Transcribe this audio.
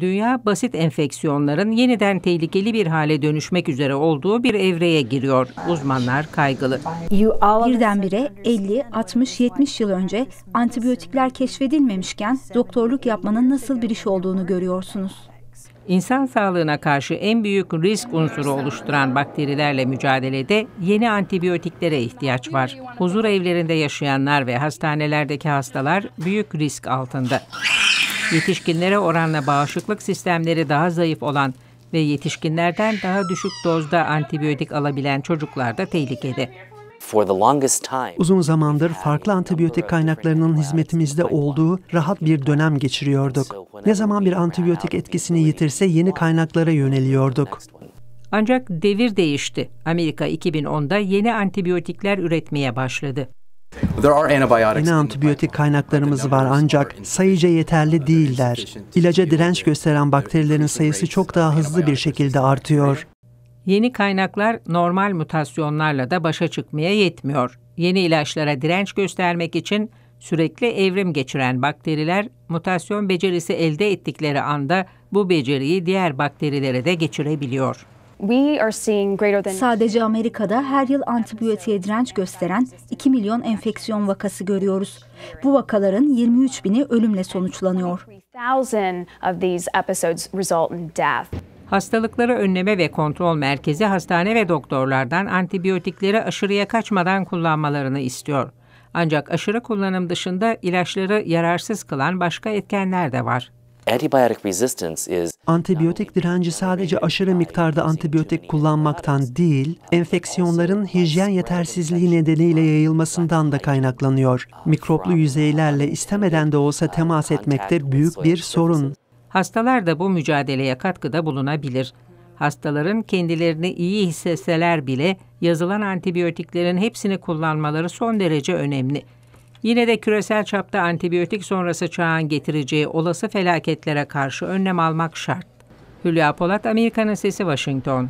dünya basit enfeksiyonların yeniden tehlikeli bir hale dönüşmek üzere olduğu bir evreye giriyor. Uzmanlar kaygılı. Birdenbire 50, 60, 70 yıl önce antibiyotikler keşfedilmemişken doktorluk yapmanın nasıl bir iş olduğunu görüyorsunuz. İnsan sağlığına karşı en büyük risk unsuru oluşturan bakterilerle mücadelede yeni antibiyotiklere ihtiyaç var. Huzur evlerinde yaşayanlar ve hastanelerdeki hastalar büyük risk altında. Yetişkinlere oranla bağışıklık sistemleri daha zayıf olan ve yetişkinlerden daha düşük dozda antibiyotik alabilen çocuklar da tehlikede. Uzun zamandır farklı antibiyotik kaynaklarının hizmetimizde olduğu rahat bir dönem geçiriyorduk. Ne zaman bir antibiyotik etkisini yitirse yeni kaynaklara yöneliyorduk. Ancak devir değişti. Amerika 2010'da yeni antibiyotikler üretmeye başladı. Yine antibiyotik kaynaklarımız var ancak sayıca yeterli değiller. İlaca direnç gösteren bakterilerin sayısı çok daha hızlı bir şekilde artıyor. Yeni kaynaklar normal mutasyonlarla da başa çıkmaya yetmiyor. Yeni ilaçlara direnç göstermek için sürekli evrim geçiren bakteriler mutasyon becerisi elde ettikleri anda bu beceriyi diğer bakterilere de geçirebiliyor. Sadece Amerika'da her yıl antibiyotiğe direnç gösteren 2 milyon enfeksiyon vakası görüyoruz. Bu vakaların 23 bini ölümle sonuçlanıyor. Hastalıkları Önleme ve Kontrol Merkezi hastane ve doktorlardan antibiyotikleri aşırıya kaçmadan kullanmalarını istiyor. Ancak aşırı kullanım dışında ilaçları yararsız kılan başka etkenler de var. Antibiyotik direnci sadece aşırı miktarda antibiyotik kullanmaktan değil, enfeksiyonların hijyen yetersizliği nedeniyle yayılmasından da kaynaklanıyor. Mikroplu yüzeylerle istemeden de olsa temas etmekte büyük bir sorun. Hastalar da bu mücadeleye katkıda bulunabilir. Hastaların kendilerini iyi hisseseler bile yazılan antibiyotiklerin hepsini kullanmaları son derece önemli. Yine de küresel çapta antibiyotik sonrası çağın getireceği olası felaketlere karşı önlem almak şart. Hülya Polat, Amerika'nın Sesi Washington.